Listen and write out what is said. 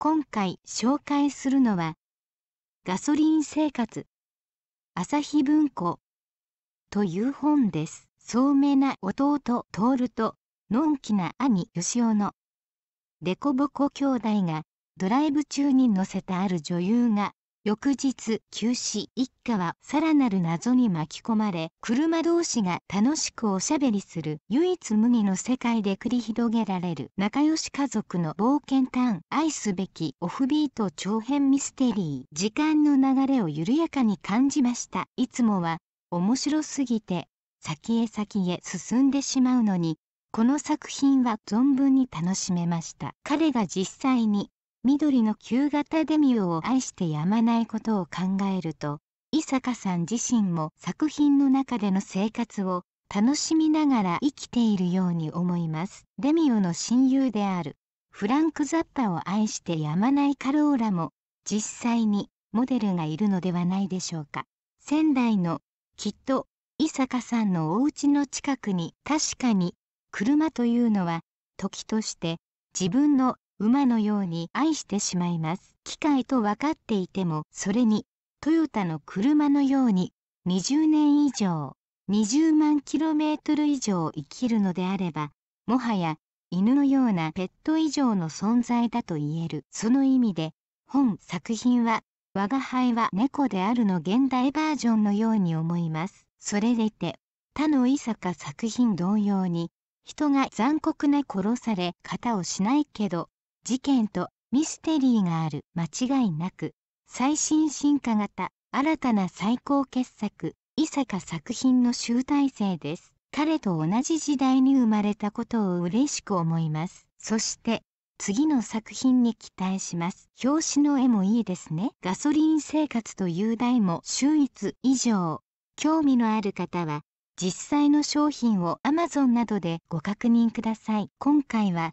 今回紹介するのはガソリン生活朝日文庫という本です聡明な弟徹とのんきな兄義雄のデコボコ兄弟がドライブ中に乗せたある女優が翌日急死一家はさらなる謎に巻き込まれ車同士が楽しくおしゃべりする唯一無二の世界で繰り広げられる仲良し家族の冒険ターン愛すべきオフビート長編ミステリー時間の流れを緩やかに感じましたいつもは面白すぎて先へ先へ進んでしまうのにこの作品は存分に楽しめました彼が実際に緑の旧型デミオを愛してやまないことを考えると伊坂さん自身も作品の中での生活を楽しみながら生きているように思いますデミオの親友であるフランク・ザッパを愛してやまないカローラも実際にモデルがいるのではないでしょうか仙台のきっと伊坂さんのお家の近くに確かに車というのは時として自分の馬のように愛してしまいます。機械と分かっていても、それに、トヨタの車のように、20年以上、20万キロメートル以上生きるのであれば、もはや犬のようなペット以上の存在だと言える。その意味で、本作品は、我が輩は猫であるの現代バージョンのように思います。それでいて、他の伊坂作品同様に、人が残酷な殺され方をしないけど、事件とミステリーがある間違いなく最新進化型新たな最高傑作伊坂作品の集大成です彼と同じ時代に生まれたことを嬉しく思いますそして次の作品に期待します表紙の絵もいいですねガソリン生活という題も秀逸以上興味のある方は実際の商品を Amazon などでご確認ください今回は